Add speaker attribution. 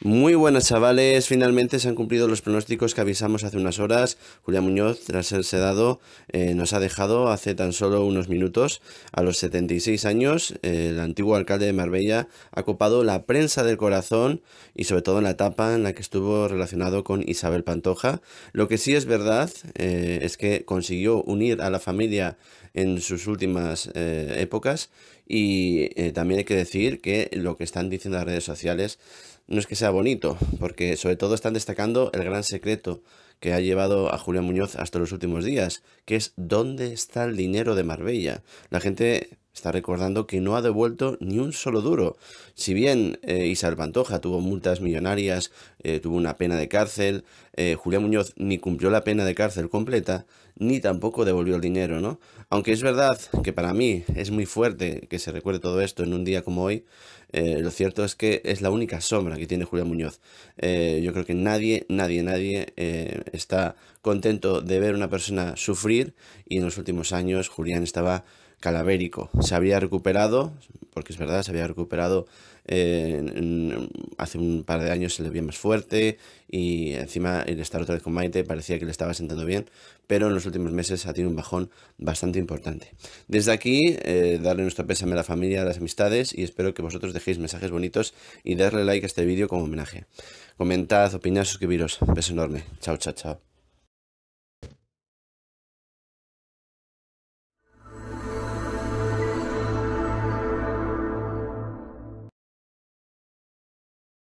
Speaker 1: Muy buenas chavales, finalmente se han cumplido los pronósticos que avisamos hace unas horas. Julia Muñoz, tras ser sedado, eh, nos ha dejado hace tan solo unos minutos. A los 76 años, el antiguo alcalde de Marbella ha copado la prensa del corazón y sobre todo en la etapa en la que estuvo relacionado con Isabel Pantoja. Lo que sí es verdad eh, es que consiguió unir a la familia en sus últimas eh, épocas y también hay que decir que lo que están diciendo las redes sociales no es que sea bonito, porque sobre todo están destacando el gran secreto que ha llevado a Julián Muñoz hasta los últimos días, que es dónde está el dinero de Marbella. La gente está recordando que no ha devuelto ni un solo duro. Si bien eh, Isabel Pantoja tuvo multas millonarias, eh, tuvo una pena de cárcel, eh, Julián Muñoz ni cumplió la pena de cárcel completa, ni tampoco devolvió el dinero, ¿no? Aunque es verdad que para mí es muy fuerte que se recuerde todo esto en un día como hoy, eh, lo cierto es que es la única sombra que tiene Julián Muñoz. Eh, yo creo que nadie, nadie, nadie eh, está contento de ver una persona sufrir y en los últimos años Julián estaba calavérico. Se había recuperado, porque es verdad, se había recuperado eh, hace un par de años, se le veía más fuerte y encima el estar otra vez con Maite parecía que le estaba sentando bien, pero en los últimos meses ha tenido un bajón bastante importante. Desde aquí, eh, darle nuestro pésame a la familia, a las amistades y espero que vosotros dejéis mensajes bonitos y darle like a este vídeo como homenaje. Comentad, opinad, suscribiros. Un beso enorme. Chao, chao, chao.